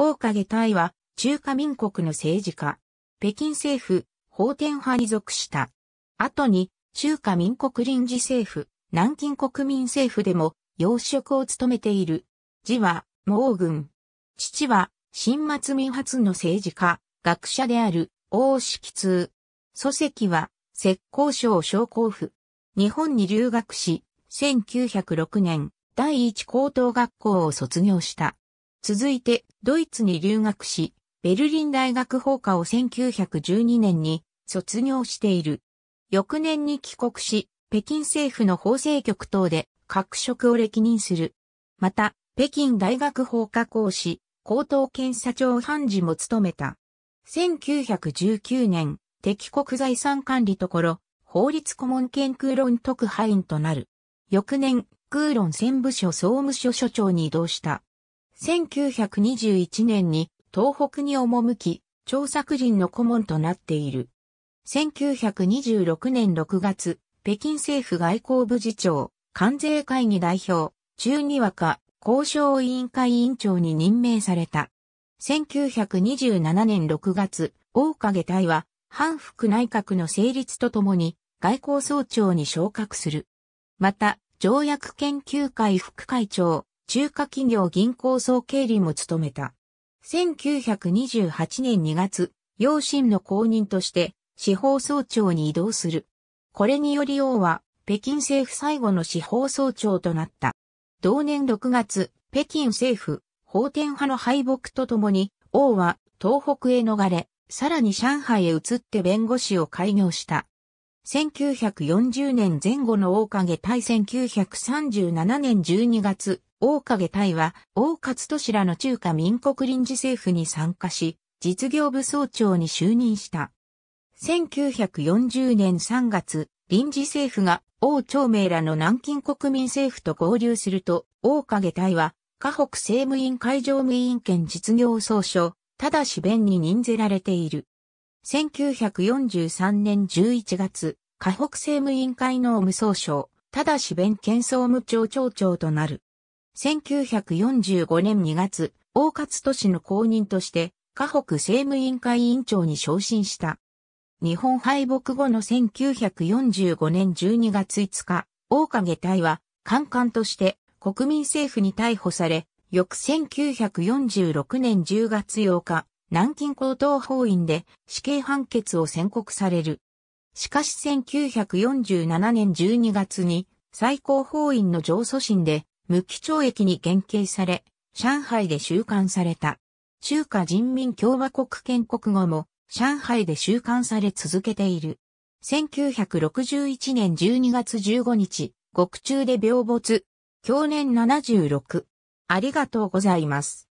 大影大は中華民国の政治家。北京政府、法天派に属した。後に中華民国臨時政府、南京国民政府でも要職を務めている。字は毛軍。父は新末民発の政治家、学者である王式通。祖籍は石膏省商工府。日本に留学し、1906年、第一高等学校を卒業した。続いて、ドイツに留学し、ベルリン大学法科を1912年に卒業している。翌年に帰国し、北京政府の法制局等で各職を歴任する。また、北京大学法科講師、高等検査庁判事も務めた。1919年、敵国財産管理ところ、法律顧問研空論特派員となる。翌年、空論専務所総務所所長に移動した。1921年に東北に赴き、調作人の顧問となっている。1926年6月、北京政府外交部次長、関税会議代表、中二若、交渉委員会委員長に任命された。1927年6月、大影隊は、反復内閣の成立とともに、外交総長に昇格する。また、条約研究会副会長、中華企業銀行総経理も務めた。1928年2月、養親の公認として司法総長に移動する。これにより王は北京政府最後の司法総長となった。同年6月、北京政府、法天派の敗北とともに、王は東北へ逃れ、さらに上海へ移って弁護士を開業した。1940年前後の大影対1937年12月、大影隊は、大勝利らの中華民国臨時政府に参加し、実業部総長に就任した。1940年3月、臨時政府が王朝明らの南京国民政府と合流すると、大影隊は、河北政務院会上務委員兼実業総書、ただし弁に任ぜられている。1943年11月、河北政務委員会の無総書、ただし弁兼総務庁長長となる。1945年2月、大勝都市の公認として、河北政務委員会委員長に昇進した。日本敗北後の1945年12月5日、大影隊は、官官として国民政府に逮捕され、翌1946年10月8日、南京高等法院で死刑判決を宣告される。しかし1947年12月に最高法院の上訴審で無期懲役に減刑され、上海で収監された。中華人民共和国建国後も上海で収監され続けている。1961年12月15日、獄中で病没。去年76。ありがとうございます。